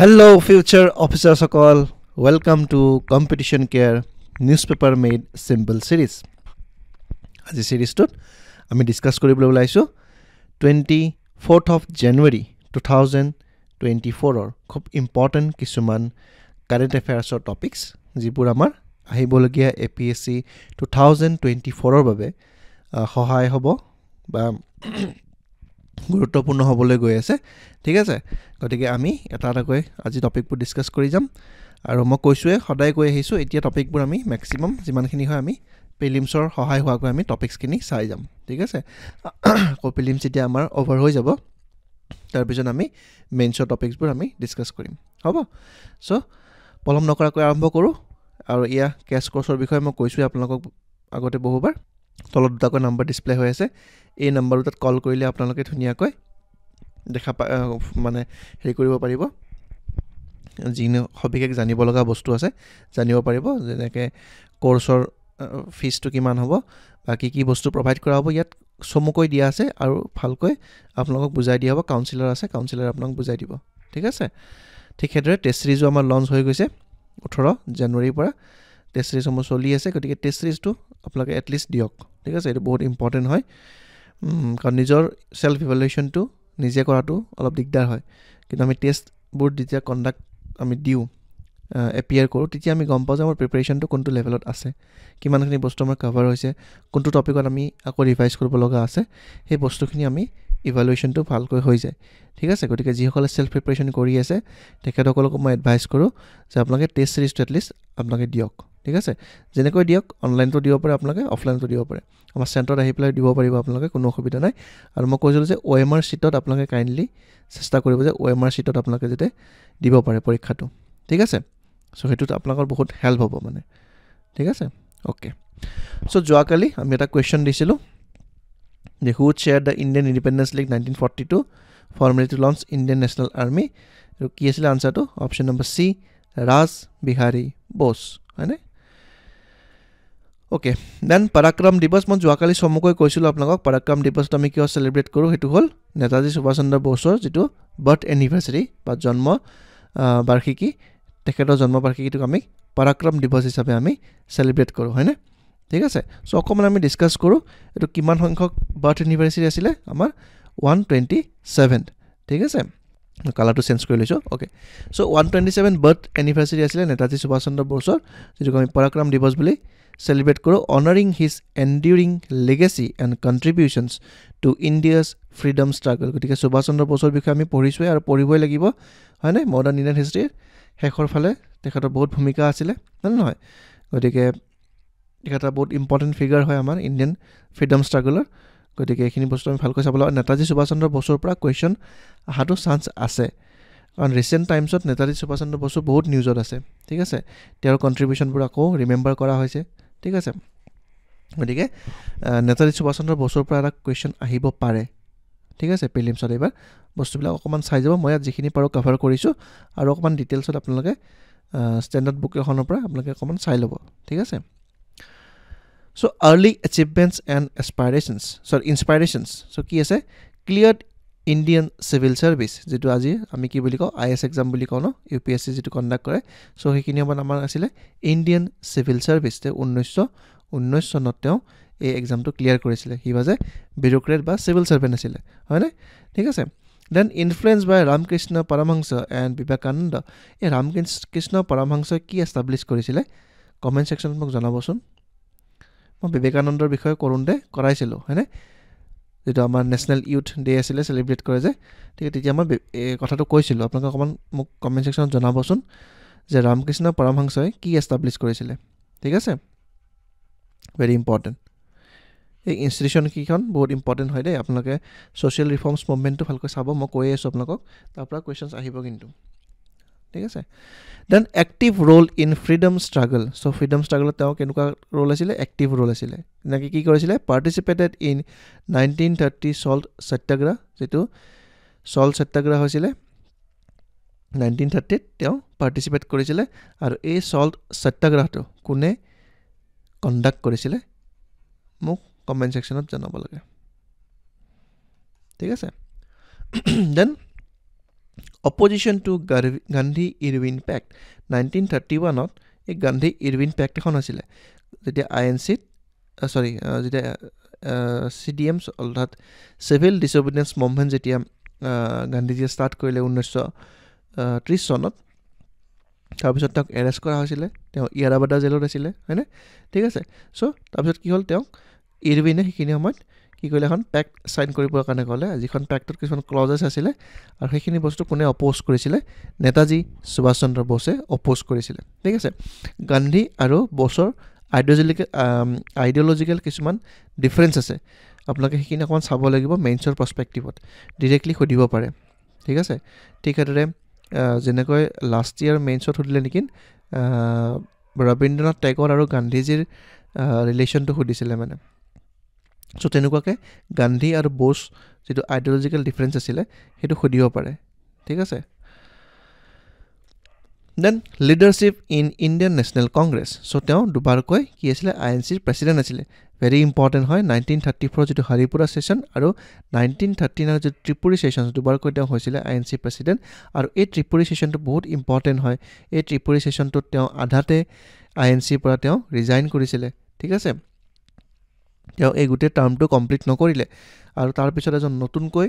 hello' future অফিচাৰ্ছসকল welcome to competition care newspaper made simple series আজি ছিৰিজটোত আমি ডিছকাছ কৰিবলৈ ওলাইছোঁ twenty fourth of January two thousand twenty ফ'ৰৰ খুব ইম্পৰ্টেণ্ট কিছুমান কাৰেণ্ট এফেয়াৰ্ছৰ টপিকছ যিবোৰ আমাৰ আহিবলগীয়া A P S C two thousand twenty ফ'ৰৰ বাবে সহায় হ'ব বা গুৰুত্বপূৰ্ণ হ'বলৈ গৈ আছে ঠিক আছে গতিকে আমি এটা এটাকৈ আজি টপিকবোৰ ডিছকাছ কৰি যাম আৰু মই কৈছোঁৱে সদায় কৈ আহিছোঁ এতিয়া টপিকবোৰ আমি মেক্সিমাম যিমানখিনি হয় আমি ফিলিমছৰ সহায় হোৱাকৈ আমি টপিকছখিনি চাই যাম ঠিক আছে আকৌ ফিলিমছ এতিয়া আমাৰ অভাৰ হৈ যাব তাৰপিছত আমি মেইনছৰ টপিকছবোৰ আমি ডিছকাছ কৰিম হ'ব চ' পলম নকৰাকৈ আৰম্ভ কৰোঁ আৰু ইয়াৰ কেছ কৰ্চৰ বিষয়ে মই কৈছোঁৱে আপোনালোকক আগতে বহুবাৰ তলত দুটাকৈ নাম্বাৰ ডিছপ্লে হৈ আছে এই নাম্বাৰ দুটাত কল কৰিলে আপোনালোকে ধুনীয়াকৈ দেখা পা মানে হেৰি কৰিব পাৰিব যি সবিশেষ জানিব লগা বস্তু আছে জানিব পাৰিব যেনেকৈ ক'ৰ্চৰ ফিজটো কিমান হ'ব বা কি কি বস্তু প্ৰভাইড কৰা হ'ব ইয়াত চমুকৈ দিয়া আছে আৰু ভালকৈ আপোনালোকক বুজাই দিয়া হ'ব কাউঞ্চিলাৰ আছে কাউঞ্চিলাৰে আপোনাক বুজাই দিব ঠিক আছে ঠিক সেইদৰে টেষ্ট চিৰিজো আমাৰ লঞ্চ হৈ গৈছে ওঠৰ জানুৱাৰীৰ পৰা টেষ্ট চিৰিজসমূহ চলি আছে গতিকে টেষ্ট চিৰিজটো আপোনালোকে এটলিষ্ট দিয়ক ঠিক আছে এইটো বহুত ইম্পৰ্টেণ্ট হয় কাৰণ নিজৰ ছেল্ফ ইভেলুৱেশ্যনটো নিজে কৰাটো অলপ দিগদাৰ হয় কিন্তু আমি টেষ্টবোৰ যেতিয়া কণ্ডাক্ট আমি দিওঁ এপিয়াৰ কৰোঁ তেতিয়া আমি গম পাওঁ যে আমাৰ প্ৰিপেৰেশ্যনটো কোনটো লেভেলত আছে কিমানখিনি বস্তু আমাৰ কভাৰ হৈছে কোনটো টপিকত আমি আকৌ ৰিভাইজ কৰিব লগা আছে সেই বস্তুখিনি আমি ইভালুৱেশ্যনটো ভালকৈ হৈ যায় ঠিক আছে গতিকে যিসকলে ছেল্ফ প্ৰিপেৰেশ্যন কৰি আছে তেখেতসকলকো মই এডভাইচ কৰোঁ যে আপোনালোকে টেষ্ট ছিৰিজটো এটলিষ্ট আপোনালোকে দিয়ক ঠিক আছে যেনেকৈ দিয়ক অনলাইনটো দিব পাৰে আপোনালোকে অফলাইনটো দিব পাৰে আমাৰ চেণ্টাৰত আহি পেলাই দিব পাৰিব আপোনালোকে কোনো অসুবিধা নাই আৰু মই কৈছিলোঁ যে অ' এম আৰ চিটত আপোনালোকে কাইণ্ডলি চেষ্টা কৰিব যে অ' এম আৰ চিটত আপোনালোকে যাতে দিব পাৰে পৰীক্ষাটো ঠিক আছে চ' সেইটোত আপোনালোকৰ বহুত হেল্প হ'ব মানে ঠিক আছে অ'কে চ' যোৱাকালি আমি এটা কুৱেশ্যন দিছিলোঁ দ্য হুড শ্বেয়াৰ the Indian Independence League nineteen forty two formally to launch Indian national Army আৰু কি আছিলে আনচাৰটো option number C Rash Behari Bose হয়নে অ'কে দেন পৰাক্ৰম দিৱস মই যোৱাকালি চমুকৈ কৈছিলোঁ আপোনালোকক পৰাক্ৰম দিৱসটো আমি কিয় চেলিব্ৰেট কৰোঁ সেইটো হ'ল নেতাজী সুভাষ চন্দ্ৰ বোসৰ যিটো বাৰ্থ এনিভাৰ্চাৰী বা জন্ম বাৰ্ষিকী তেখেতৰ জন্মবাৰ্ষিকীটোক আমি পৰাক্ৰম দিৱস হিচাপে আমি চেলিব্ৰেট কৰোঁ হয়নে ঠিক আছে চ' অকণমান আমি ডিছকাছ কৰোঁ এইটো কিমান সংখ্যক বাৰ্থ এনিভাৰ্চেৰী আছিলে আমাৰ ওৱান টুৱেণ্টি ছেভেন ঠিক আছে কালাৰটো চেঞ্জ কৰি লৈছোঁ okay so' one twenty seven birth anniversary আছিলে নেতাজী সুভাষ চন্দ্ৰ বোছৰ যিটোক আমি পৰাক্ৰম দিৱস বুলি চেলিব্ৰেট কৰোঁ honoring his enduring legacy and contributions to India's freedom struggle গতিকে সুভাষ চন্দ্ৰ বসুৰ বিষয়ে আমি পঢ়িছোঁৱেই আৰু পঢ়িবই লাগিব হয়নে মডাৰ্ণ ইণ্ডিয়ান হিষ্ট্ৰীৰ শেষৰ ফালে তেখেতৰ বহুত ভূমিকা আছিলে হয়নে নহয় গতিকে এটা বহুত ইম্পৰ্টেণ্ট ফিগাৰ হয় আমাৰ ইণ্ডিয়ান ফ্ৰীডম ষ্ট্ৰাগলৰ গতিকে এইখিনি বস্তু আমি ভালকৈ চাব লাগিব নেতাজী সুভাষ চন্দ্ৰ বসুৰ পৰা কুৱেশ্যন অহাটো চান্স আছে কাৰণ ৰিচেণ্ট টাইমছত নেতাজী সুভাষ চন্দ্ৰ বসু বহুত নিউজত আছে ঠিক আছে তেওঁৰ কণ্ট্ৰিবিউশ্যনবোৰ আকৌ ৰিমেম্বাৰ কৰা হৈছে ঠিক আছে গতিকে নেতাজী সুভাষ চন্দ্ৰ বসুৰ পৰা এটা কুৱেশ্যন আহিব পাৰে ঠিক আছে প্ৰিলিমছত এইবাৰ বস্তুবিলাক অকণমান চাই যাব মই ইয়াত যিখিনি পাৰোঁ কভাৰ কৰিছোঁ আৰু অকণমান ডিটেইলছত আপোনালোকে ষ্টেণ্ডাৰ্ড বুক এখনৰ পৰা আপোনালোকে অকণমান চাই ল'ব ঠিক আছে so' early achievements and aspirations sorry inspirations চ' কি আছে ক্লিয়াৰ ইণ্ডিয়ান চিভিল ছাৰ্ভিচ যিটো আজি আমি কি বুলি কওঁ আই এছ এক্সাম বুলি কওঁ ন ইউ পি এছ চি যিটো কণ্ডাক্ট কৰে চ' সেইখিনি সময়ত আমাৰ আছিলে ইণ্ডিয়ান চিভিল ছাৰ্ভিচ তেওঁ ঊনৈছশ ঊনৈছ চনত তেওঁ এই এক্সামটো ক্লিয়াৰ কৰিছিলে সি বাজে বিৰোক্ৰেট বা চিভিল ছাৰ্ভেণ্ট আছিলে হয়নে ঠিক আছে then influence by Ramakrishna Paramahamsa and Vivekananda এই ৰামকৃষ্ণ পৰমহংস কি এষ্টাব্লিছ কৰিছিলে কমেণ্ট ছেকশ্যনত মোক জনাবচোন মই বিবেকানন্দৰ বিষয়ে কৰোঁতে কৰাইছিলোঁ হয়নে যিটো আমাৰ নেশ্যনেল ইউথ ডে আছিলে চেলিব্ৰেট কৰে যে ঠিক তেতিয়া মই এই কথাটো কৈছিলোঁ আপোনালোকে অকণমান মোক কমেণ্ট ছেকশ্যনত জনাবচোন যে ৰামকৃষ্ণ পৰমহংসই কি এষ্টাব্লিছ কৰিছিলে ঠিক আছে ভেৰি ইম্পৰ্টেণ্ট এই ইনষ্টিটিউশ্যনকেইখন বহুত ইম্পৰ্টেণ্ট হয় দেই আপোনালোকে ছ'চিয়েল ৰিফৰ্মছ মুভমেণ্টটো ভালকৈ চাব মই কৈয়ে আছোঁ আপোনালোকক তাৰপৰা কুৱেশ্যনছ আহিব কিন্তু ঠিক আছে then active role in freedom struggle so' freedom ষ্ট্ৰাগলত তেওঁ কেনেকুৱা ৰ'ল আছিলে এক্টিভ ৰ'ল আছিলে এনেকৈ কি কৰিছিলে participated in nineteen thirty salt Satyagraha যিটো চল্ট সত্যাগ্ৰাহ হৈছিলে নাইনটিন থাৰ্টিত তেওঁ পাৰ্টিচিপেট কৰিছিলে আৰু এই চল্ট সত্যাগ্ৰাহটো কোনে কণ্ডাক্ট কৰিছিলে মোক কমেণ্ট ছেকশ্যনত জনাব লাগে ঠিক আছে দেন অপজিশ্যন টু গাৰ্ভি Gandhi Irwin pact nineteen thirty ওৱানত এই গান্ধী ইৰৱিন পেক্ট এখন আছিলে যেতিয়া আই এন চিত চৰি যেতিয়া চি ডি এম অৰ্থাৎ চিভিল ডিছঅবিডিয়েঞ্চ মুভমেণ্ট যেতিয়া গান্ধীজীয়ে ষ্টাৰ্ট কৰিলে ঊনৈছশ ত্ৰিছ চনত তাৰপিছত তেওঁক এৰেষ্ট কৰা হৈছিলে তেওঁ ইয়াৰাবাদা জেলত আছিলে হয়নে ঠিক আছে চ' তাৰপিছত কি হ'ল তেওঁক ইৰৱিনে সেইখিনি সময়ত কি কৰিলে এখন পেক চাইন কৰিবৰ কাৰণে ক'লে যিখন পেকটোত কিছুমান ক্লজেছ আছিলে আৰু সেইখিনি বস্তু কোনে অপ'জ কৰিছিলে নেতাজী সুভাষ চন্দ্ৰ বসে অপ'জ কৰিছিলে ঠিক আছে গান্ধী আৰু বসৰ আইডিঅ'লজিকেল আইডিঅ'লজিকেল কিছুমান ডিফাৰেঞ্চ আছে আপোনালোকে সেইখিনি অকণমান চাব লাগিব মেইনছৰ পাৰ্চপেক্টিভত ডিৰেক্টলি সুধিব পাৰে ঠিক আছে ঠিক সেইদৰে যেনেকৈ লাষ্ট ইয়াৰ মেইনছত সুধিলে নেকি ৰবীন্দ্ৰনাথ টেগৰ আৰু গান্ধীজীৰ ৰিলেশ্যনটো সুধিছিলে মানে চ' তেনেকুৱাকৈ গান্ধী আৰু বোছ যিটো আইডিয়লজিকেল ডিফাৰেঞ্চ আছিলে সেইটো সুধিব পাৰে ঠিক আছে then leadership in Indian National Congress so' তেওঁ দুবাৰকৈ কি আছিলে আই এন চিৰ প্ৰেচিডেণ্ট আছিলে ভেৰি ইম্পৰ্টেণ্ট হয় নাইনটিন থাৰ্টি ফ'ৰ যিটো হৰিপুৰা ছেশ্যন আৰু নাইনটিন থাৰ্টিনৰ যিটো ত্ৰিপুৰী ছেশ্যন দুবাৰকৈ তেওঁ হৈছিলে আই এন চি প্ৰেচিডেণ্ট আৰু এই ত্ৰিপুৰী ছেশ্যনটো বহুত ইম্পৰ্টেণ্ট হয় এই ত্ৰিপুৰী ছেশ্যনটোত তেওঁ আধাতে আই এন চিৰ পৰা তেওঁ ৰিজাইন কৰিছিলে ঠিক আছে তেওঁ এই গোটেই টাৰ্মটো কমপ্লিট নকৰিলে আৰু তাৰপিছত এজন নতুনকৈ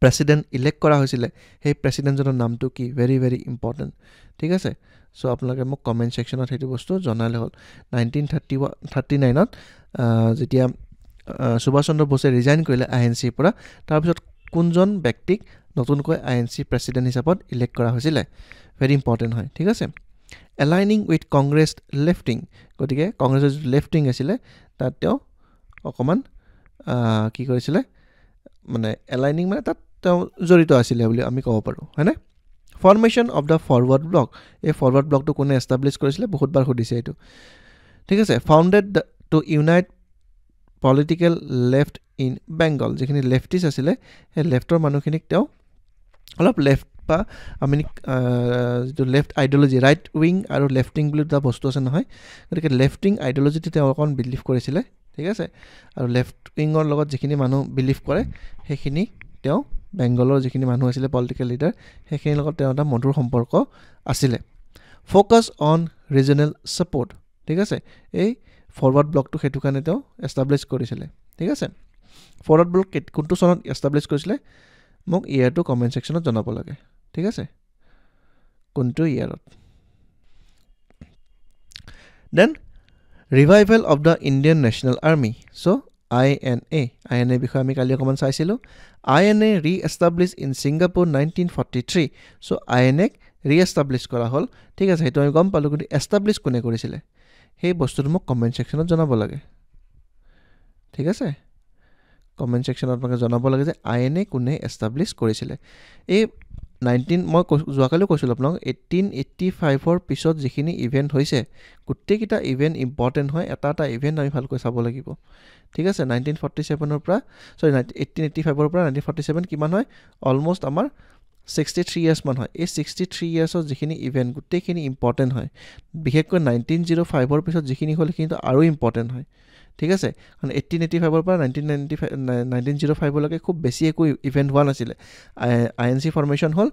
প্ৰেচিডেণ্ট ইলেক্ট কৰা হৈছিলে সেই প্ৰেচিডেণ্টজনৰ নামটো কি ভেৰি ভেৰি ইম্পৰ্টেণ্ট ঠিক আছে চ' আপোনালোকে মোক কমেণ্ট ছেকশ্যনত সেইটো বস্তু জনালে হ'ল নাইনটিন থাৰ্টি ওৱান থাৰ্টি নাইনত যেতিয়া সুভাষ চন্দ্ৰ বসুৱে ৰিজাইন কৰিলে আই এন চিৰ পৰা তাৰপিছত কোনজন ব্যক্তিক নতুনকৈ আই এন চি প্ৰেচিডেণ্ট হিচাপত ইলেক্ট কৰা হৈছিলে ভেৰি ইম্পৰ্টেণ্ট হয় ঠিক আছে এলাইনিং উইথ কংগ্ৰেছ লেফ্টিং গতিকে কংগ্ৰেছৰ যিটো লেফ্টিং আছিলে তাত তেওঁ অকণমান কি কৰিছিলে মানে এলাইনিং মানে তাত তেওঁ জড়িত আছিলে বুলি আমি ক'ব পাৰোঁ হয়নে formation of the forward block এই ফৰৱাৰ্ড ব্লকটো কোনে এষ্টাব্লিছ কৰিছিলে বহুতবাৰ সুধিছে এইটো ঠিক আছে founded the to unite political left in Bengal যিখিনি লেফ্টিছ আছিলে সেই লেফ্টৰ মানুহখিনিক তেওঁ অলপ লেফ্ট বা আমি যিটো লেফ্ট আইডিয়লজি ৰাইট উইং আৰু লেফ্ট উইং বুলি দুটা বস্তু আছে নহয় গতিকে লেফ্ট উইং আইডিয়লজিটো তেওঁ অকণ বিলিভ কৰিছিলে ঠিক আছে আৰু লেফ্ট উইঙৰ লগত যিখিনি মানুহ বিলিভ কৰে সেইখিনি তেওঁ বেংগলৰ যিখিনি মানুহ আছিলে পলিটিকেল লিডাৰ সেইখিনিৰ লগত তেওঁ এটা মধুৰ সম্পৰ্ক আছিলে ফ'কাছ অন ৰিজনেল ছাপৰ্ট ঠিক আছে এই ফৰৱাৰ্ড ব্লকটো সেইটো কাৰণে তেওঁ এষ্টাব্লিছ কৰিছিলে ঠিক আছে ফৰৱাৰ্ড ব্লক কোনটো চনত এষ্টাব্লিছ কৰিছিলে মোক ইয়াৰটো কমেণ্ট ছেকশ্যনত জনাব লাগে ঠিক আছে কোনটো ইয়াৰত then revival of the Indian national army so' I N A I N এৰ বিষয়ে আমি কালি অকণমান চাইছিলোঁ আই N A reestablish in Singapore nineteen forty three so' I N এক ৰি এষ্টাব্লিছ কৰা হ'ল ঠিক আছে সেইটো আমি গম পালোঁ কিন্তু এষ্টাব্লিছ কোনে কৰিছিলে সেই বস্তুটো মোক কমেণ্ট ছেকশ্যনত জনাব লাগে ঠিক আছে কমেণ্ট ছেকশ্যনত আপোনালোকে জনাব লাগে যে আই এন এ কোনে এষ্টাব্লিছ কৰিছিলে এই নাইনটিন মই যোৱাকালিও কৈছিলোঁ আপোনাক এইটিন এইটি ফাইভৰ পিছত যিখিনি ইভেণ্ট হৈছে গোটেইকেইটা ইভেণ্ট ইম্পৰ্টেণ্ট হয় এটা এটা ইভেণ্ট আমি ভালকৈ চাব লাগিব ঠিক আছে নাইনটিন ফৰ্টি ছেভেনৰ পৰা চৰি এইটিন এইটি ফাইভৰ পৰা নাইনটিন ফৰ্টি ছেভেন কিমান হয় অলমষ্ট আমাৰ ছিক্সটি থ্ৰী ইয়াৰ্ছমান হয় এই ছিক্সটি থ্ৰী ইয়াৰ্চত যিখিনি ইভেণ্ট গোটেইখিনি ইম্পৰ্টেণ্ট হয় বিশেষকৈ নাইনটিন জিৰ' ফাইভৰ পিছত যিখিনি হ'ল সেইখিনিতো আৰু ইম্পৰ্টেণ্ট হয় ঠিক আছে কাৰণ এইটিন এইটি ফাইভৰ পৰা nineteen ninety five nineteen zero' ফাইভলৈকে খুব বেছি একো ইভেণ্ট হোৱা নাছিলে আই এন চি ফৰ্মেশ্যন হ'ল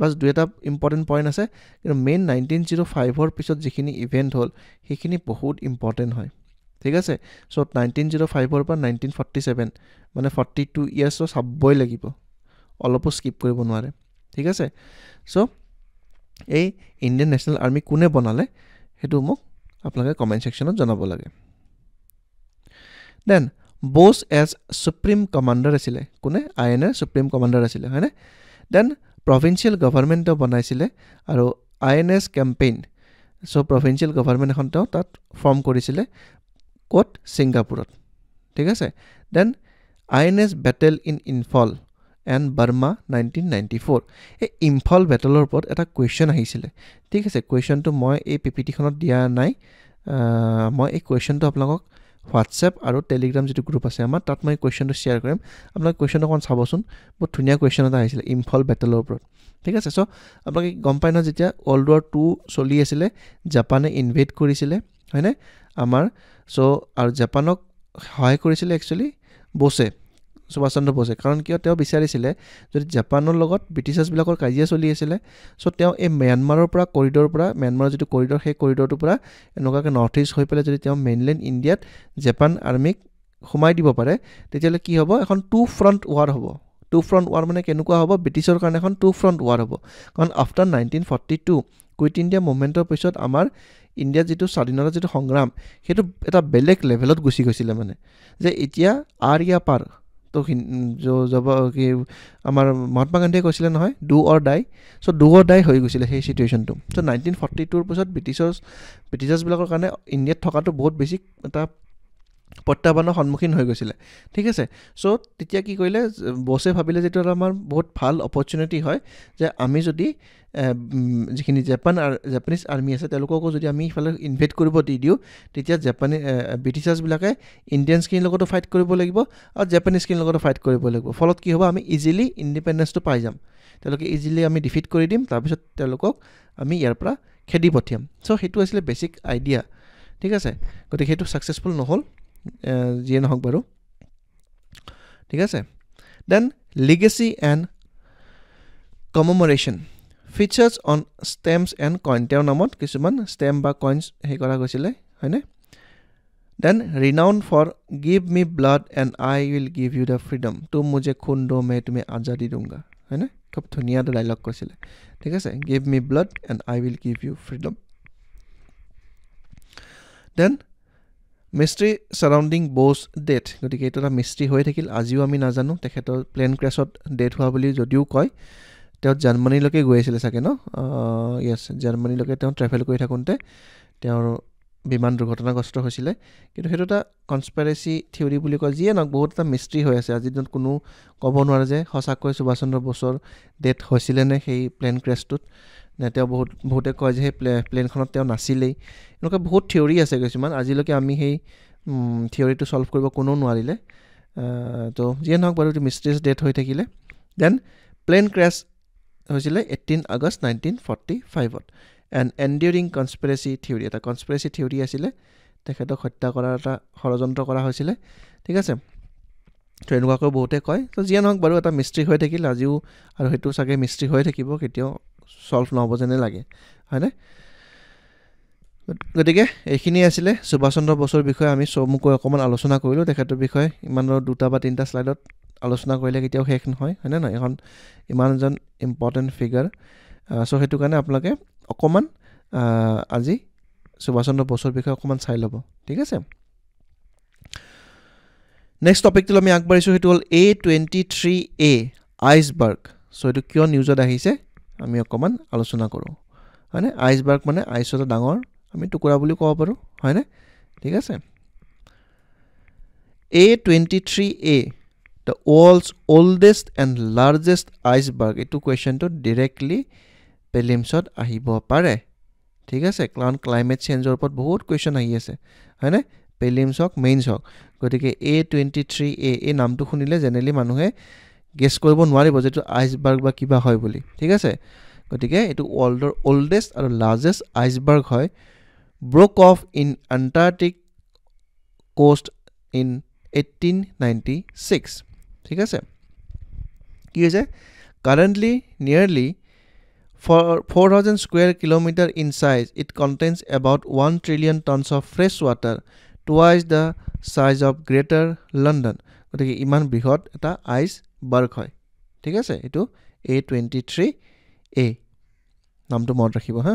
বাছ দুই এটা ইম্পৰ্টেণ্ট পইণ্ট আছে কিন্তু মেইন নাইনটিন জিৰ' ফাইভৰ পিছত যিখিনি ইভেণ্ট হ'ল সেইখিনি বহুত ইম্পৰ্টেণ্ট হয় ঠিক আছে চ' নাইনটিন জিৰ' ফাইভৰ পৰা নাইনটিন ফৰ্টি ছেভেন মানে ফৰ্টি টু ইয়াৰ্ছৰ চাবই লাগিব অলপো স্কিপ কৰিব নোৱাৰে ঠিক আছে চ' এই ইণ্ডিয়ান নেশ্যনেল আৰ্মি কোনে বনালে সেইটো মোক আপোনালোকে কমেণ্ট ছেকশ্যনত জনাব লাগে then Bose as supreme commander আছিলে কোনে আই এন এৰ চুপ্ৰিম কমাণ্ডাৰ আছিলে হয়নে দেন প্ৰভিঞ্চিয়েল গভৰ্ণমেণ্টেও বনাইছিলে আৰু I N S campaign so' provincial government এখন তেওঁ তাত ফৰ্ম কৰিছিলে ক'ত ছিংগাপুৰত ঠিক আছে then I N S battle in Imphal and Burma nineteen ninety four এই ইম্ফল বেটেলৰ ওপৰত এটা কুৱেশ্যন আহিছিলে ঠিক আছে কুৱেশ্যনটো মই এই পি পি টিখনত দিয়া নাই মই এই কুৱেশ্যনটো আপোনালোকক হোৱাটছএপ আৰু টেলিগ্ৰাম যিটো গ্ৰুপ আছে আমাৰ তাত মই কুৱেশ্যনটো শ্বেয়াৰ কৰিম আপোনালোকে কুৱেশ্যন অকণ চাবচোন বহুত ধুনীয়া কুৱেশ্যন এটা আহিছিলে ইম্ফল বেটেলৰ ওপৰত ঠিক আছে চ' আপোনালোকে গম পাই নহয় যেতিয়া ৱৰ্ল্ড ৱাৰ টু চলি আছিলে জাপানে ইনভেট কৰিছিলে হয়নে আমাৰ চ' আৰু জাপানক সহায় কৰিছিলে একচুৱেলি বছে সুভাষ চন্দ্ৰ বসে কাৰণ কিয় তেওঁ বিচাৰিছিলে যদি জাপানৰ লগত ব্ৰিটিছাৰ্ছবিলাকৰ কাজিয়া চলি আছিলে চ' তেওঁ এই ম্যানমাৰৰ পৰা কৰিডৰৰ পৰা ম্যানমাৰৰ যিটো কৰিডৰ সেই কৰিডৰটোৰ পৰা এনেকুৱাকৈ নৰ্থ ইষ্ট হৈ পেলাই যদি তেওঁ মেইনলেণ্ড ইণ্ডিয়াত জাপান আৰ্মীক সোমাই দিব পাৰে তেতিয়াহ'লে কি হ'ব এখন টু ফ্ৰণ্ট ৱাৰ হ'ব টু ফ্ৰণ্ট ৱাৰ মানে কেনেকুৱা হ'ব ব্ৰিটিছৰ কাৰণে এখন টু ফ্ৰণ্ট ৱাৰ হ'ব কাৰণ after nineteen forty two quit India মুভমেণ্টৰ পিছত আমাৰ ইণ্ডিয়াত যিটো স্বাধীনতা যিটো সংগ্ৰাম সেইটো এটা বেলেগ লেভেলত গুচি গৈছিলে মানে যে এতিয়া আৰ ইয়াৰ পাৰ তো যাব কি আমাৰ মহাত্মা গান্ধীয়ে কৈছিলে নহয় do or dye so' do অৰ ডাই হৈ গৈছিলে সেই চিটুৱেশ্যনটো চ' নাইনটিন ফৰ্টি টুৰ পিছত ব্ৰিটিছৰ ব্ৰিটিছাৰ্ছবিলাকৰ কাৰণে ইণ্ডিয়াত থকাটো বহুত বেছি এটা প্ৰত্যাহ্বানৰ সন্মুখীন হৈ গৈছিলে ঠিক আছে চ' তেতিয়া কি কৰিলে বছে ভাবিলে যিটো এটা আমাৰ বহুত ভাল অপৰচুনিটি হয় যে আমি যদি যিখিনি জাপান জাপানিজ আৰ্মি আছে তেওঁলোককো যদি আমি সেইফালে ইনভেট কৰিব দি দিওঁ তেতিয়া জাপানী ব্ৰিটিছাৰ্ছবিলাকে ইণ্ডিয়ানছখিনিৰ লগতো ফাইট কৰিব লাগিব আৰু জাপানিজখিনিৰ লগতো ফাইট কৰিব লাগিব ফলত কি হ'ব আমি ইজিলি ইণ্ডিপেণ্ডেঞ্চটো পাই যাম তেওঁলোকে ইজিলি আমি ডিফিট কৰি দিম তাৰপিছত তেওঁলোকক আমি ইয়াৰ পৰা খেদি পঠিয়াম চ' সেইটো আছিলে বেছিক আইডিয়া ঠিক আছে গতিকে সেইটো ছাকচেছফুল নহ'ল যিয়ে নহওক বাৰু ঠিক আছে then legacy and commemoration features on stamps and coin তেওঁৰ নামত কিছুমান ষ্টেম্প বা কইনছ হেৰি কৰা গৈছিলে হয়নে then renown for give me blood and I will give you the freedom to মোৰ যে খুন দ' মে তুমি আজাদি দুংগা হয়নে খুব ধুনীয়া এটা ডাইলগ কৈছিলে ঠিক আছে give me blood and I will give you freedom then mystery surrounding Bose death গতিকে এইটো এটা মিষ্ট্ৰি হৈ থাকিল আজিও আমি নাজানো তেখেতৰ প্লেন ক্ৰেছত ডেথ হোৱা বুলি যদিও কয় তেওঁ জাৰ্মানীলৈকে গৈ আছিলে চাগে ন য়েছ জাৰ্মানীলৈকে তেওঁ ট্ৰেভেল কৰি থাকোঁতে তেওঁৰ বিমান দুৰ্ঘটনাগ্ৰস্ত হৈছিলে কিন্তু সেইটো এটা কনস্পাইৰেচি থিয়ৰী বুলি কয় যিয়ে নহওক বহুত এটা মিষ্ট্ৰি হৈ আছে আজিৰ দিনত কোনো ক'ব নোৱাৰে যে সঁচাকৈ সুভাষ চন্দ্ৰ বোছৰ ডেথ হৈছিলেনে সেই প্লেন ক্ৰেছটোত তেওঁ বহুত বহুতে কয় যে সেই প্লে প্লেনখনত তেওঁ নাছিলেই এনেকুৱা বহুত থিয়ৰী আছে কিছুমান আজিলৈকে আমি সেই থিয়ৰিটো ছল্ভ কৰিব কোনো নোৱাৰিলে তো যিয়ে নহওক বাৰু এইটো মিষ্ট্ৰিজ ডেথ হৈ থাকিলে দেন প্লেন ক্ৰেছ হৈছিলে এইটিন আগষ্ট নাইনটিন ফৰ্টি ফাইভত এণ্ড এণ্ডিউৰিং কনস্পেৰেচি থিয়ৰী এটা কনস্পেৰেচি থিয়ৰী আছিলে তেখেতক হত্যা কৰাৰ এটা ষড়যন্ত্ৰ কৰা হৈছিলে ঠিক আছে তো এনেকুৱাকৈ বহুতে কয় তো যিয়ে নহওক বাৰু এটা মিষ্ট্ৰি হৈ থাকিল আজিও আৰু সেইটো চাগে মিষ্ট্ৰি হৈ থাকিব কেতিয়াও ছল্ভ নহ'ব যেনে লাগে হয়নে গতিকে এইখিনিয়ে আছিলে সুভাষ চন্দ্ৰ বসুৰ বিষয়ে আমি চমুকৈ অকণমান আলোচনা কৰিলোঁ তেখেতৰ বিষয়ে ইমান দুটা বা তিনিটা শ্লাইডত আলোচনা কৰিলে কেতিয়াও শেষ নহয় হয়নে নহয় এখন ইমান এজন ইম্পৰ্টেণ্ট ফিগাৰ চ' সেইটো কাৰণে আপোনালোকে অকণমান আজি সুভাষ চন্দ্ৰ বসুৰ বিষয়ে অকণমান চাই ল'ব ঠিক আছে নেক্সট টপিকটো আমি আগবাঢ়িছোঁ সেইটো হ'ল A twenty three A iceberg so' এইটো কিয় নিউজত আহিছে আমি অকণমান আলোচনা কৰোঁ হয়নে আইচবাৰ্গ মানে আইচৰ এটা ডাঙৰ আমি টুকুৰা বুলি ক'ব পাৰোঁ হয়নে ঠিক আছে A twenty three A the world's oldest and largest iceberg এইটো কুৱেশ্যনটো ডিৰেক্টলি পেলিমছত আহিব পাৰে ঠিক আছে কাৰণ ক্লাইমেট চেঞ্জৰ ওপৰত বহুত কুৱেশ্যন আহি আছে হয়নে পেলিমছ হওক মেইনছ হওক গতিকে এ টুৱেণ্টি থ্ৰী এ এই নামটো শুনিলে জেনেৰেলি মানুহে গেছ কৰিব নোৱাৰিব যিটো আইচবাৰ্গ বা কিবা হয় বুলি ঠিক আছে গতিকে এইটো ৱৰ্ল্ডৰ অল্ডেষ্ট আৰু লাৰ্জেষ্ট আইচবাৰ্গ হয় broke off in Antarctic coast in eighteen ninety six ঠিক আছে কি হৈছে currently nearly for four thousand square kilometre in size it contains about one trillion tons of fresh water twice the size of greater London গতিকে ইমান বৃহৎ এটা ice bark হয় ঠিক আছে এইটো এ টুৱেণ্টি থ্ৰী এ নামটো মনত ৰাখিব হা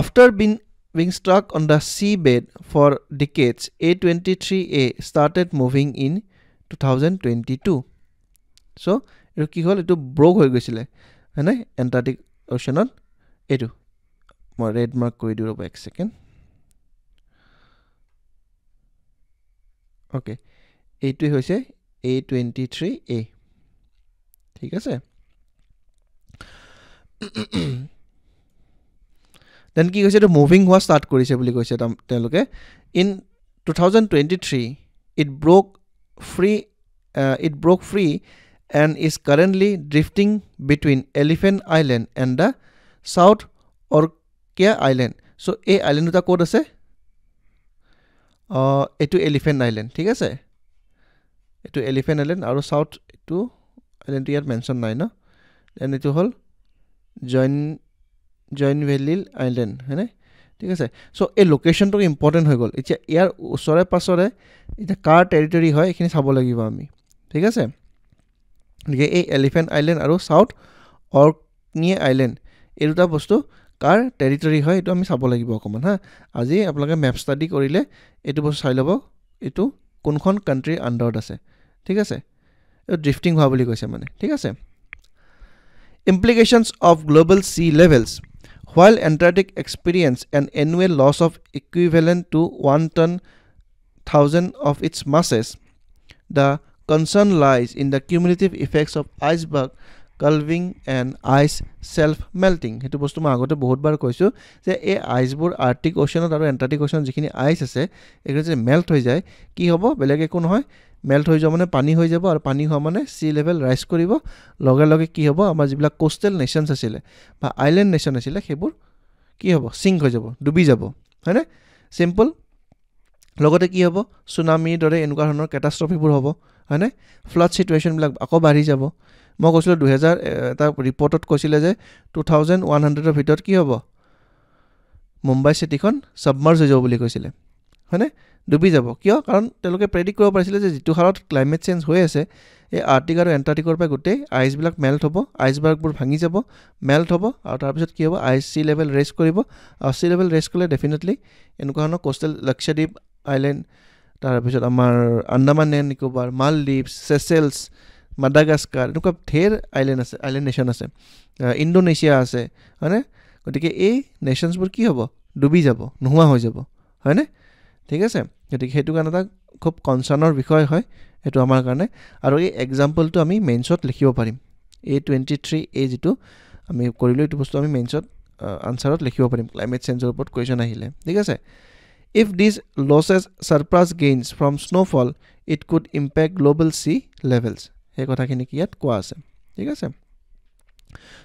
after being being struck on the sea bed for decades A twenty three A started moving in two thousand twenty two so' এইটো কি হ'ল এইটো ব্ৰ'ক হৈ গৈছিলে হয়নে এণ্টাৰ্টিক অ'চনত এইটো মই ৰেড মাৰ্ক কৰি দিওঁ ৰ'ব এক ছেকেণ্ড অ'কে এইটোৱে হৈছে এ টুৱেণ্টি থ্ৰী এ ঠিক আছে দেন কি কৈছে এইটো মুভিং হোৱা ষ্টাৰ্ট কৰিছে বুলি কৈছে তেওঁলোকে in two thousand twenty three it broke free it broke free and is currently drifting between Elephant Island and the South Orkney Island so' এই আইলেণ্ড দুটা ক'ত আছে uh, এইটো এলিফেণ্ট আইলেণ্ড ঠিক আছে এইটো এলিফেণ্ট আইলেণ্ড আৰু চাউথ এইটো আইলেণ্ডটো ইয়াত মেনশ্যন নাই ন দেন এইটো হ'ল জইন জইন ভেলিল আইলেণ্ড হয়নে ঠিক আছে চ' এই লোকেশ্যনটো ইম্পৰ্টেণ্ট হৈ গ'ল এতিয়া ইয়াৰ ওচৰে পাছৰে এতিয়া কাৰ টেৰিটৰী হয় এইখিনি চাব লাগিব আমি ঠিক আছে গতিকে এই এলিফেণ্ট আইলেণ্ড আৰু চাউথ অৰ্কনিয়ে আইলেণ্ড এই দুটা বস্তু কাৰ টেৰিটৰী হয় এইটো আমি চাব লাগিব অকণমান হা আজি আপোনালোকে মেপ ষ্টাডি কৰিলে এইটো বস্তু চাই ল'ব এইটো কোনখন কাণ্ট্ৰীৰ আণ্ডাৰত আছে ঠিক আছে এইটো ড্ৰিফ্টিং হোৱা বুলি কৈছে মানে ঠিক আছে implications of global sea levels while Antarctic experienced an annual loss of equivalent to 1 ton thousand of its masses, the concern lies in the cumulative effects of iceberg calving and ice shelf melting সেইটো বস্তু মই আগতে বহুতবাৰ কৈছোঁ যে এই আইচবোৰ আৰ্টিক অ'চেনত আৰু এণ্টাৰ্টিক অ'চেনত যিখিনি আইচ আছে এইখিনি যদি মেল্ট হৈ যায় কি হ'ব বেলেগ একো নহয় মেল্ট হৈ যোৱা মানে পানী হৈ যাব আৰু পানী হোৱা মানে চি লেভেল ৰাইজ কৰিব লগে লগে কি হ'ব আমাৰ যিবিলাক কোষ্টেল নেশ্যনছ আছিলে বা আইলেণ্ড নেশ্যন আছিলে সেইবোৰ কি হ'ব ছিংক হৈ যাব ডুবি যাব হয়নে ছিম্পল লগতে কি হ'ব চুনামিৰ দৰে এনেকুৱা ধৰণৰ কেটাষ্ট্ৰফিবোৰ হ'ব হয়নে ফ্লাড ছিটুৱেশ্যনবিলাক আকৌ বাঢ়ি যাব মই কৈছিলোঁ দুহেজাৰ এটা ৰিপৰ্টত কৈছিলে যে টু থাউজেণ্ড ওৱান হাণ্ড্ৰেডৰ ভিতৰত কি হ'ব মুম্বাই চিটিখন ছাবমাৰ্জ হৈ যাব বুলি কৈছিলে হয়নে ডুবি যাব কিয় কাৰণ তেওঁলোকে প্ৰেডিক্ট কৰিব পাৰিছিলে যে যিটো হাৰত ক্লাইমেট চেঞ্জ হৈ আছে এই আৰ্টিক আৰু এণ্টাৰ্টিকৰ পৰা গোটেই আইচবিলাক মেল্ট হ'ব আইচবাৰ্গবোৰ ভাঙি যাব মেল্ট হ'ব আৰু তাৰপিছত কি হ'ব আইচ চি লেভেল ৰেষ্ট কৰিব আৰু চি লেভেল ৰেষ্ট কৰিলে ডেফিনেটলি এনেকুৱা ধৰণৰ কোষ্টেল লক্ষ্যদ্বীপ আইলেণ্ড তাৰপিছত আমাৰ আন্দামান নে নিকোবাৰ মালদ্বীপ চেচেলছ মাডাগাস্কাৰ এনেকুৱা ঢেৰ আইলেণ্ড আছে আইলেণ্ড নেশ্যন আছে ইণ্ডোনেছিয়া আছে হয়নে গতিকে এই নেশ্যনছবোৰ কি হ'ব ডুবি যাব নোহোৱা হৈ যাব হয়নে ঠিক আছে গতিকে সেইটো কাৰণে এটা খুব কনচাৰ্ণৰ বিষয় হয় সেইটো আমাৰ কাৰণে আৰু এই এক্সাম্পলটো আমি মেইনছত লিখিব পাৰিম এ টুৱেণ্টি থ্ৰী এ যিটো আমি কৰিলোঁ এইটো বস্তু আমি মেইনছত আনচাৰত লিখিব পাৰিম ক্লাইমেট চেঞ্জৰ ওপৰত কুৱেশ্যন আহিলে ঠিক আছে if this losses surpass gains from snowfall it could impact global sea levels সেই কথাখিনিক ইয়াত কোৱা আছে ঠিক আছে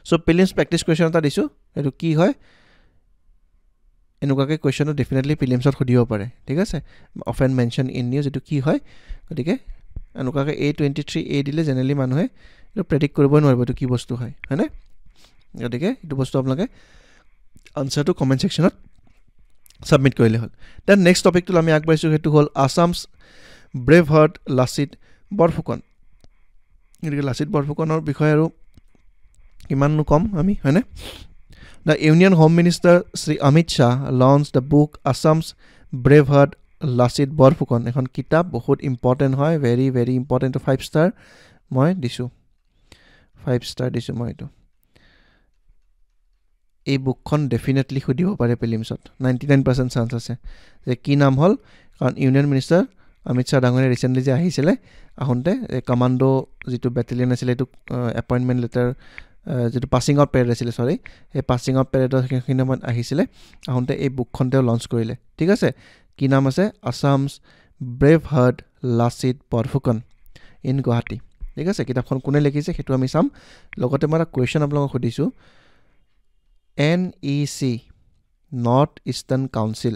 চ' প্ৰিলিমছ প্ৰেক্টিছ কুৱেশ্যন এটা দিছোঁ সেইটো কি হয় এনেকুৱাকৈ কুৱেশ্যনটো ডেফিনেটলি প্ৰিলিমছত সুধিব পাৰে ঠিক আছে অফেন মেনচন ইন নিউজ এইটো কি হয় গতিকে এনেকুৱাকৈ এ টুৱেণ্টি থ্ৰী এ দিলে জেনেৰেলি মানুহে এইটো প্ৰেডিক্ট কৰিব নোৱাৰিব এইটো কি বস্তু হয় হয়নে গতিকে এইটো বস্তু আপোনালোকে আনচাৰটো কমেণ্ট ছেকশ্যনত ছাবমিট কৰিলে হ'ল দেন নেক্সট টপিকটো আমি আগবাঢ়িছোঁ সেইটো হ'ল আছাম ব্ৰেভ হাৰ্ট লাচিত বৰফুকন গতিকে লাচিত বৰফুকনৰ বিষয়ে আৰু কিমাননো ক'ম আমি হয়নে the union home minister Shri Amit Shah launch the book Assam's brave heart Lachit Borphukan এখন কিতাপ বহুত ইম্পৰ্টেণ্ট হয় very very important five star মই দিছোঁ ফাইভ ষ্টাৰ দিছোঁ মই এইটো এই বুকখন ডেফিনেটলি সুধিব পাৰে পেলিমছত নাইণ্টি নাইন পাৰ্চেণ্ট চান্স আছে যে কি নাম হ'ল কাৰণ ইউনিয়ন মিনিষ্টাৰ অমিত শ্বাহ ডাঙৰীয়া ৰিচেণ্টলি যে আহিছিলে আহোঁতে কমাণ্ডো যিটো বেটেলিয়ন আছিলে সেইটো এপইণ্টমেণ্ট লেটাৰ যিটো পাছিং আউট পেৰেড আছিলে চৰি সেই পাছিং আউট পেৰেডৰ সেইখিনি সময়ত আহিছিলে আহোঁতে এই বুকখন তেওঁ লঞ্চ কৰিলে ঠিক আছে কি নাম আছে Assam's brave heart Lachit Borphukan in Guwahati ঠিক আছে কিতাপখন কোনে লিখিছে সেইটো আমি চাম লগতে মই এটা কুৱেশ্যন আপোনালোকক সুধিছোঁ N E C north eastern council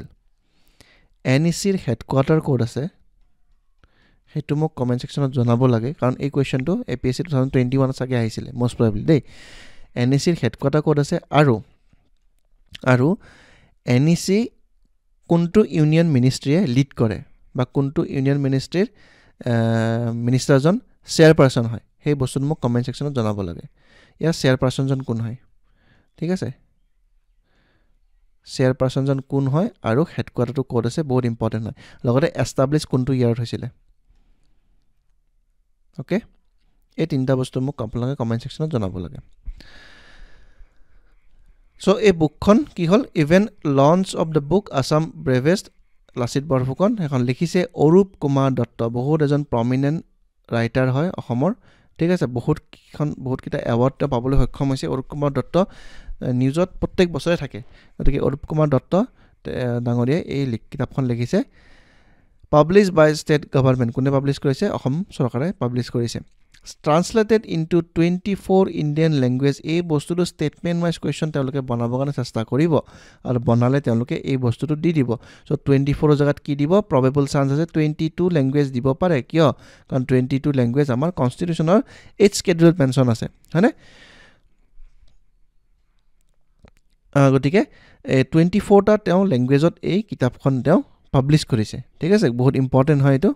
N E চিৰ হেডকোৱাৰ্টাৰ ক'ত আছে সেইটো মোক কমেণ্ট ছেকশ্যনত জনাব লাগে কাৰণ এই কুৱেশ্যনটো A P S C two thousand twenty ওৱানত চাগে আহিছিলে most probably the N E চিৰ হেডকোৱাৰ্টাৰ ক'ত আছে আৰু আৰু এন ই চি কোনটো ইউনিয়ন মিনিষ্ট্ৰীয়ে লিড কৰে বা কোনটো ইউনিয়ন মিনিষ্ট্ৰীৰ মিনিষ্টাৰজন চেয়াৰপাৰ্চন হয় সেই বস্তুটো মোক কমেণ্ট ছেকশ্যনত জনাব লাগে ইয়াৰ চেয়াৰপাৰ্চনজন কোন হয় ঠিক আছে চেয়াৰপাৰ্চনজন কোন হয় আৰু হেডকোৱাৰ্টাৰটো ক'ত আছে বহুত ইম্পৰ্টেণ্ট হয় লগতে এষ্টাব্লিছ কোনটো ইয়াৰত হৈছিলে অ'কে এই তিনিটা বস্তু মোক আপোনালোকে কমেণ্ট ছেকশ্যনত জনাব লাগে চ' এই বুকখন কি হ'ল even launch of the book Assam bravest Lachit Borphukan সেইখন লিখিছে অৰূপ কুমাৰ দত্ত বহুত এজন প্ৰমিনেণ্ট ৰাইটাৰ হয় অসমৰ ঠিক আছে বহুতকেইখন বহুতকেইটা এৱাৰ্ড তেওঁ পাবলৈ সক্ষম হৈছে অৰূপ কুমাৰ দত্ত নিউজত প্ৰত্যেক বছৰে থাকে গতিকে অৰূপ কুমাৰ দত্ত ডাঙৰীয়াই এই কিতাপখন লিখিছে পাব্লিছ বাই ষ্টেট গভৰ্ণমেণ্ট কোনে পাব্লিছ কৰিছে অসম চৰকাৰে পাব্লিছ কৰিছে translated into twenty four Indian language এই বস্তুটো ষ্টেটমেণ্ট ৱাইজ কুৱেশ্যন তেওঁলোকে বনাবৰ কাৰণে চেষ্টা কৰিব আৰু বনালে তেওঁলোকে এই বস্তুটো দি দিব চ' টুৱেণ্টি ফ'ৰৰ জেগাত কি দিব প্ৰবেবল চান্স আছে টুৱেণ্টি টু লেংগুৱেজ দিব পাৰে কিয় কাৰণ টুৱেণ্টি টু লেংগুৱেজ আমাৰ কনষ্টিটিউশ্যনৰ এইট স্কেডুল পেঞ্চন আছে হয়নে গতিকে টুৱেণ্টি ফ'ৰটা তেওঁ লেংগুৱেজত এই কিতাপখন তেওঁ পাব্লিছ কৰিছে ঠিক আছে বহুত ইম্পৰ্টেণ্ট হয় এইটো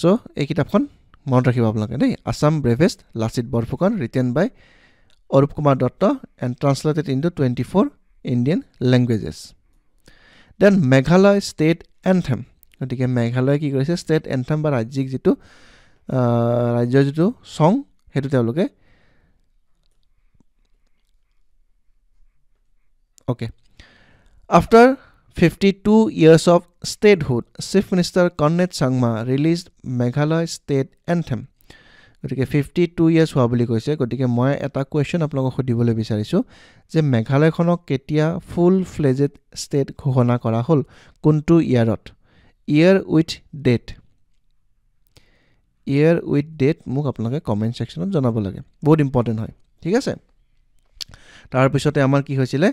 ছ' এই কিতাপখন মনত ৰাখিব আপোনালোকে the Assam bravest Lachit Borphukan written by Arup Kumar Dutta and translated into twenty four Indian languages then Meghalaya state anthem গতিকে মেঘালয় কি কৰিছে ষ্টেট এণ্ঠেম বা ৰাজ্যিক যিটো ৰাজ্যৰ যিটো ছং সেইটো তেওঁলোকে okay after fifty two years of statehood chief minister Conrad Sangma release Meghalaya state anthem গতিকে ফিফটি টু ইয়াৰ্ছ হোৱা বুলি কৈছে গতিকে মই এটা কুৱেশ্যন আপোনালোকক সুধিবলৈ বিচাৰিছোঁ যে মেঘালয়খনক কেতিয়া ফুল ফ্লেজেড ষ্টেট ঘোষণা কৰা হ'ল কোনটো ইয়াৰত year with date year with date মোক আপোনালোকে কমেণ্ট ছেকশ্যনত জনাব লাগে বহুত ইম্পৰ্টেণ্ট হয় ঠিক আছে তাৰপিছতে আমাৰ কি হৈছিলে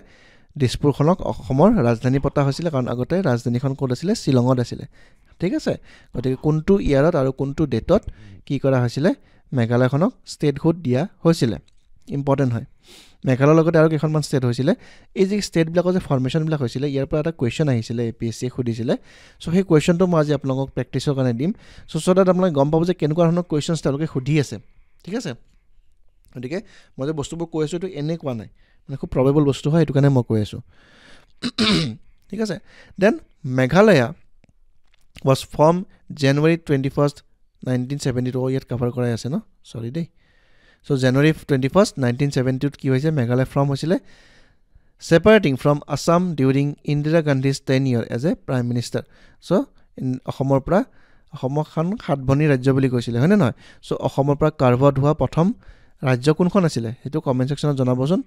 দিছপুৰখনক অসমৰ ৰাজধানী পতা হৈছিলে কাৰণ আগতে ৰাজধানীখন ক'ত আছিলে শ্বিলঙত আছিলে ঠিক আছে গতিকে কোনটো ইয়াৰত আৰু কোনটো ডেটত কি কৰা হৈছিলে মেঘালয়খনক ষ্টেটহুড দিয়া হৈছিলে ইম্পৰ্টেণ্ট হয় মেঘালয়ৰ লগতে আৰু কেইখনমান ষ্টেট হৈছিলে এই যি ষ্টেটবিলাকৰ যে ফৰ্মেশ্যনবিলাক হৈছিলে ইয়াৰ পৰা এটা কুৱেশ্যন আহিছিলে এ পি এছ চিয়ে সুধিছিলে চ' সেই কুৱেশ্যনটো মই আজি আপোনালোকক প্ৰেক্টিছৰ কাৰণে দিম চ' চ' তাত আপোনালোকে গম পাব যে কেনেকুৱা ধৰণৰ কুৱেশ্যনছ তেওঁলোকে সুধি আছে ঠিক আছে গতিকে মই যে বস্তুবোৰ কৈ আছোঁ এইটো এনেকুৱা নাই মানে খুব প্ৰবেবল বস্তু হয় সেইটো কাৰণে মই কৈ আছোঁ ঠিক আছে then Meghalaya was from January twenty first nineteen seventy two ইয়াত কাভাৰ কৰাই আছে ন sorry the so' January twenty first nineteen seventy টুত কি হৈছে মেঘালয় ফ্ৰম হৈছিলে separating from Assam during Indira Gandhi's ten year as a prime minister so' অসমৰ পৰা অসমখন ভনী ৰাজ্য বুলি কৈছিলে হয়নে নহয় চ' অসমৰ পৰা কাৰ্ভড হোৱা প্ৰথম ৰাজ্য কোনখন আছিলে সেইটো কমেণ্ট ছেকশ্যনত জনাবচোন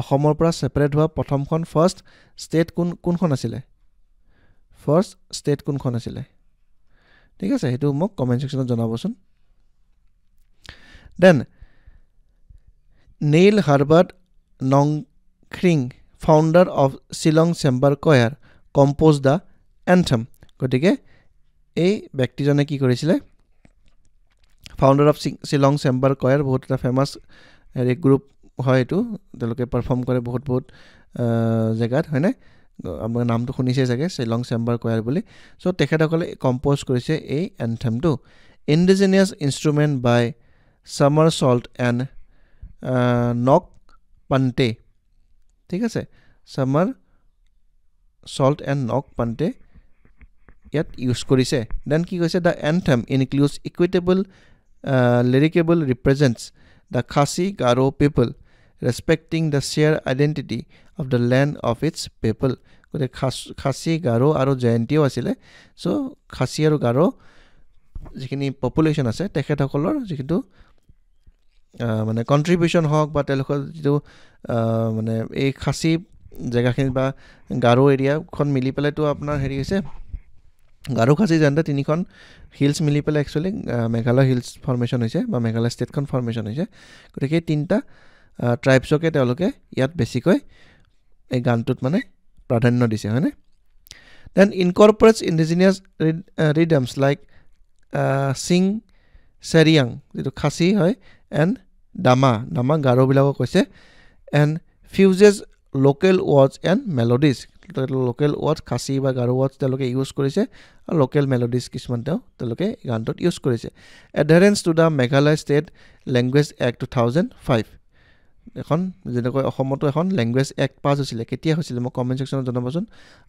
অসমৰ পৰা ছেপাৰেট হোৱা প্ৰথমখন ফাৰ্ষ্ট ষ্টেট কোন কোনখন আছিলে ফাৰ্ষ্ট ষ্টেট কোনখন আছিলে ঠিক আছে সেইটো মোক কমেণ্ট ছেকশ্যনত জনাবচোন then Neil Herbert Nongkynrih founder of Shillong chamber choir compose the anthem গতিকে এই ব্যক্তিজনে কি কৰিছিলে founder of Shillong chamber choir বহুত এটা ফেমাছ হেৰি গ্ৰুপ হয় এইটো তেওঁলোকে পাৰফৰ্ম কৰে বহুত বহুত জেগাত হয়নে আপোনাৰ নামটো শুনিছে চাগে শ্বিলং চেম্বাৰ কয়াৰ বুলি চ' তেখেতসকলে কম্প'জ কৰিছে এই এনথেমটো ইণ্ডিজিনিয়াছ ইনষ্ট্ৰুমেণ্ট বাই ছামাৰ চল্ট এণ্ড নক পান্তে ঠিক আছে ছামাৰ চল্ট এণ্ড নক পান্তে ইয়াত ইউজ কৰিছে দেন কি কৈছে the anthem include equitable lyrically represents the Khasi Garo people respecting the share identity of the land of its people গতিকে খাচ খাচী গাৰো আৰু জয়ন্তীও আছিলে চ' খাচী আৰু গাৰো যিখিনি পপুলেশ্যন আছে তেখেতসকলৰ যিটো মানে কণ্ট্ৰিবিউশ্যন হওক বা তেওঁলোকৰ যিটো মানে এই খাচী জেগাখিনিত বা গাৰো এৰিয়াখন মিলি পেলাইতো আপোনাৰ হেৰি হৈছে গাৰো খাচী জানতে তিনিখন হিলছ মিলি পেলাই একচুৱেলি মেঘালয় হিলছ ফৰ্মেশ্যন হৈছে বা মেঘালয় ষ্টেটখন ফৰ্মেশ্যন হৈছে গতিকে সেই তিনিটা ট্ৰাইবছকে তেওঁলোকে ইয়াত বেছিকৈ এই গানটোত মানে প্ৰাধান্য দিছে হয়নে then incorporates indigenous rhythms like চিং চেৰিয়াং যিটো খাচী হয় এণ্ড দামা দামা গাৰোবিলাকক কৈছে and fuses local was and melodies local was Khasi বা গাৰু ৱাজ তেওঁলোকে ইউজ কৰিছে আৰু লোকেল মেলডিজ কিছুমান তেওঁ তেওঁলোকে গানটোত ইউজ কৰিছে adherence to the Meghalaya state language act two thousand five এখন যেনেকৈ অসমতো এখন লেংগুৱেজ এক্ট পাছ হৈছিলে কেতিয়া হৈছিলে মই কমেণ্ট ছেকশ্যনত জনাবচোন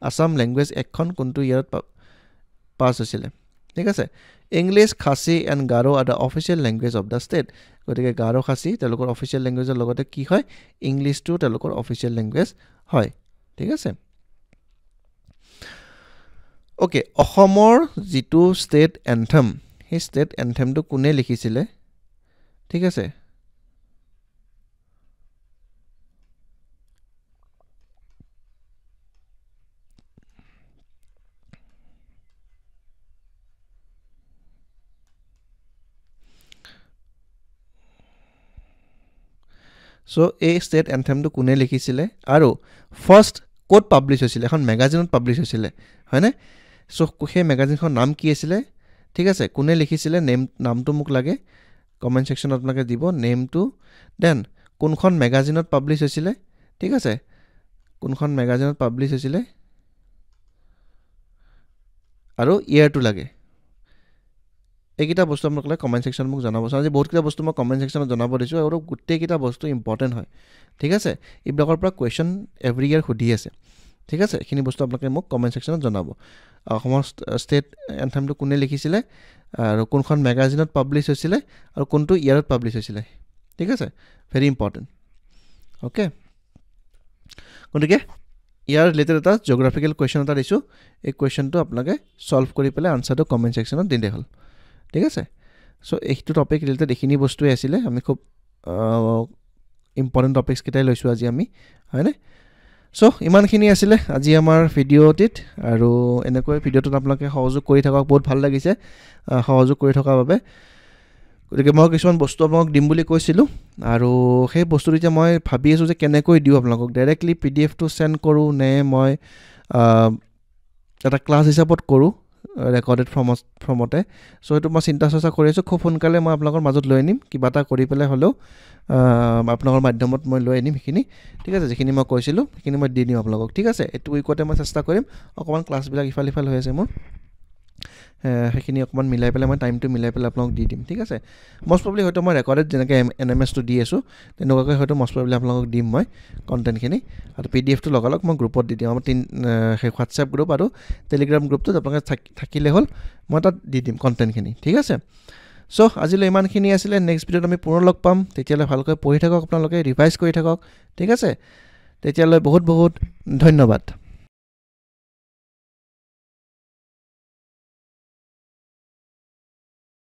আছাম লেংগুৱেজ এক্টখন কোনটো ইয়াৰত পাছ হৈছিলে ঠিক আছে English Khasi and Garo are the official language of the state গতিকে গাৰো খাচী তেওঁলোকৰ অফিচিয়েল লেংগুৱেজৰ লগতে কি হয় ইংলিছটো তেওঁলোকৰ অফিচিয়েল লেংগুৱেজ হয় ঠিক আছে অ'কে অসমৰ যিটো ষ্টেট এণ্ঠেম সেই ষ্টেট এণ্ঠেমটো কোনে লিখিছিলে ঠিক আছে চ' এই ষ্টেট এনথেমটো কোনে লিখিছিলে আৰু ফাৰ্ষ্ট ক'ত পাব্লিছ হৈছিলে এখন মেগাজিনত পাব্লিছ হৈছিলে হয়নে চ' সেই মেগাজিনখন নাম কি আছিলে ঠিক আছে কোনে লিখিছিলে নেম নামটো মোক লাগে কমেণ্ট ছেকশ্যনত আপোনালোকে দিব নেমটো দেন কোনখন মেগাজিনত পাব্লিছ হৈছিলে ঠিক আছে কোনখন মেগাজিনত পাব্লিছ হৈছিলে আৰু ইয়েৰটো লাগে এইকেইটা বস্তু আপোনালোকে কমেণ্ট ছেকশ্যনত মোক জনাবচোন আজি বহুতকেইটা বস্তু মই কমেণ্ট ছেকশ্যনত জনাব দিছোঁ আৰু গোটেইকেইটা বস্তু ইম্পৰ্টেণ্ট হয় ঠিক আছে এইবিলাকৰ পৰা কুৱেশ্যন এভৰি ইয়েৰ সুধি আছে ঠিক আছে এইখিনি বস্তু আপোনালোকে মোক কমেণ্ট ছেকশ্যনত জনাব অসমৰ ষ্টেট এনথামটো কোনে লিখিছিলে আৰু কোনখন মেগাজিনত পাব্লিছ হৈছিলে আৰু কোনটো ইয়াৰত পাব্লিছ হৈছিলে ঠিক আছে ভেৰি ইম্পৰ্টেণ্ট অ'কে গতিকে ইয়াৰ ৰিলেটেড এটা জিঅ'গ্ৰাফিকেল কুৱেশ্যন এটা দিছোঁ এই কুৱেশ্যনটো আপোনালোকে ছল্ভ কৰি পেলাই আনচাৰটো কমেণ্ট ছেকশ্যনত দিলে হ'ল ঠিক আছে চ' এইটো টপিক ৰিলেটেড এইখিনি বস্তুৱেই আছিলে আমি খুব ইম্পৰ্টেণ্ট টপিকছকেইটাই লৈছোঁ আজি আমি হয়নে চ' ইমানখিনি আছিলে আজি আমাৰ ভিডিঅ'টিত আৰু এনেকৈ ভিডিঅ'টোত আপোনালোকে সহযোগ কৰি থাকক বহুত ভাল লাগিছে সহযোগ কৰি থকাৰ বাবে গতিকে মই কিছুমান বস্তু আপোনালোক দিম বুলি কৈছিলোঁ আৰু সেই বস্তুটো এতিয়া মই ভাবি আছোঁ যে কেনেকৈ দিওঁ আপোনালোকক ডাইৰেক্টলি পি ডি এফটো চেণ্ড কৰোঁ নে মই এটা ক্লাছ হিচাপত কৰোঁ ৰেকৰ্ডেড ফ্ৰম ফ্ৰমতে চ' সেইটো মই চিন্তা চৰ্চা কৰি আছোঁ খুব সোনকালে মই আপোনালোকৰ মাজত লৈ আনিম কিবা এটা কৰি পেলাই হ'লেও আপোনালোকৰ মাধ্যমত মই লৈ আনিম সেইখিনি ঠিক আছে যিখিনি মই কৈছিলোঁ সেইখিনি মই দি দিম আপোনালোকক ঠিক আছে এইটো উইকতে মই চেষ্টা কৰিম অকণমান ক্লাছবিলাক ইফাল সিফাল হৈ আছে মোৰ সেইখিনি অকণমান মিলাই পেলাই মই টাইমটো মিলাই পেলাই আপোনালোকক দি দিম ঠিক আছে মষ্ট প্ৰব্লি হয়তো মই ৰেকৰ্ডেড যেনেকৈ এম এন এম এছটো দি আছোঁ তেনেকুৱাকৈ হয়তো মষ্ট প্ৰব্লি আপোনালোকক দিম মই কণ্টেণ্টখিনি আৰু পি ডি এফটো লগালগ মই গ্ৰুপত দি দিম আমাৰ তিন সেই হোৱাটছএপ গ্ৰুপ আৰু টেলিগ্ৰাম গ্ৰুপটোত আপোনালোকে থাকি থাকিলে হ'ল মই তাত দি দিম কণ্টেণ্টখিনি ঠিক আছে চ' আজিলৈ ইমানখিনি আছিলে নেক্সট ভিডিঅ'ত আমি পুনৰ লগ পাম তেতিয়ালৈ ভালকৈ পঢ়ি থাকক আপোনালোকে ৰিভাইজ কৰি থাকক ঠিক আছে তেতিয়ালৈ বহুত বহুত ধন্যবাদ